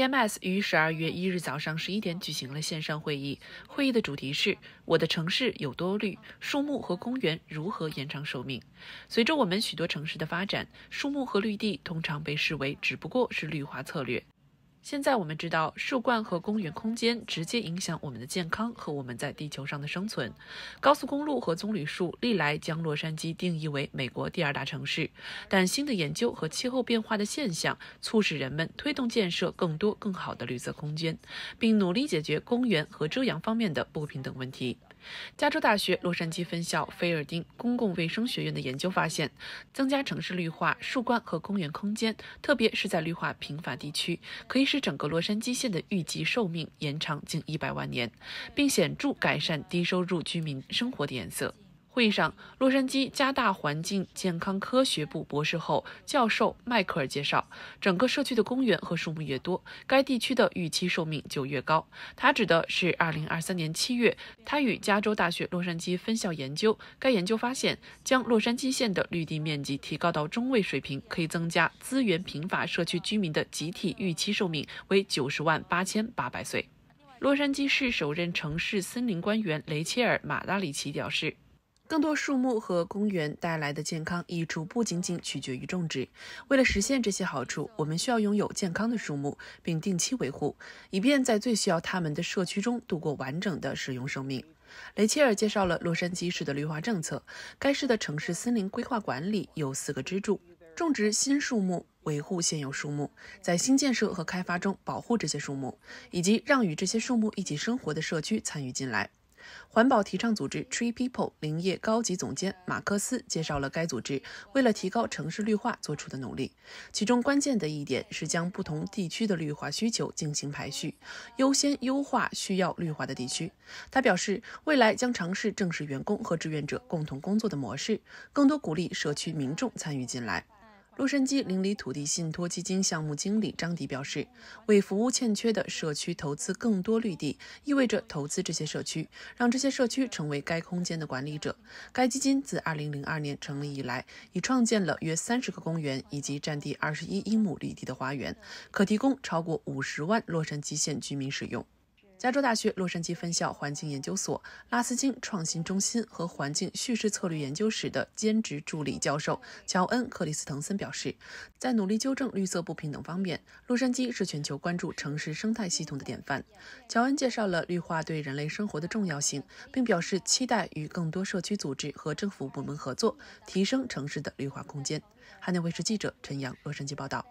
EMS 于十二月一日早上十一点举行了线上会议，会议的主题是“我的城市有多绿？树木和公园如何延长寿命？”随着我们许多城市的发展，树木和绿地通常被视为只不过是绿化策略。现在我们知道，树冠和公园空间直接影响我们的健康和我们在地球上的生存。高速公路和棕榈树历来将洛杉矶定义为美国第二大城市，但新的研究和气候变化的现象促使人们推动建设更多更好的绿色空间，并努力解决公园和遮阳方面的不平等问题。加州大学洛杉矶分校菲尔丁公共卫生学院的研究发现，增加城市绿化、树冠和公园空间，特别是在绿化贫乏地区，可以使整个洛杉矶县的预计寿命延长近一百万年，并显著改善低收入居民生活的颜色。会上，洛杉矶加大环境健康科学部博士后教授迈克尔介绍，整个社区的公园和树木越多，该地区的预期寿命就越高。他指的是二零二三年七月，他与加州大学洛杉矶分校研究。该研究发现，将洛杉矶县的绿地面积提高到中位水平，可以增加资源贫乏社区居民的集体预期寿命为九十万八千八百岁。洛杉矶市首任城市森林官员雷切尔·马拉里奇表示。更多树木和公园带来的健康益处不仅仅取决于种植。为了实现这些好处，我们需要拥有健康的树木，并定期维护，以便在最需要它们的社区中度过完整的使用生命。雷切尔介绍了洛杉矶市的绿化政策。该市的城市森林规划管理有四个支柱：种植新树木、维护现有树木、在新建设和开发中保护这些树木，以及让与这些树木一起生活的社区参与进来。环保提倡组织 Tree People 林业高级总监马克思介绍了该组织为了提高城市绿化做出的努力。其中关键的一点是将不同地区的绿化需求进行排序，优先优化需要绿化的地区。他表示，未来将尝试正式员工和志愿者共同工作的模式，更多鼓励社区民众参与进来。洛杉矶邻里土地信托基金项目经理张迪表示：“为服务欠缺的社区投资更多绿地，意味着投资这些社区，让这些社区成为该空间的管理者。该基金自2002年成立以来，已创建了约30个公园以及占地21英亩绿地的花园，可提供超过50万洛杉矶县居民使用。”加州大学洛杉矶分校环境研究所拉斯金创新中心和环境叙事策略研究室的兼职助理教授乔恩·克里斯滕森表示，在努力纠正绿色不平等方面，洛杉矶是全球关注城市生态系统的典范。乔恩介绍了绿化对人类生活的重要性，并表示期待与更多社区组织和政府部门合作，提升城市的绿化空间。海南卫视记者陈阳洛杉矶报道。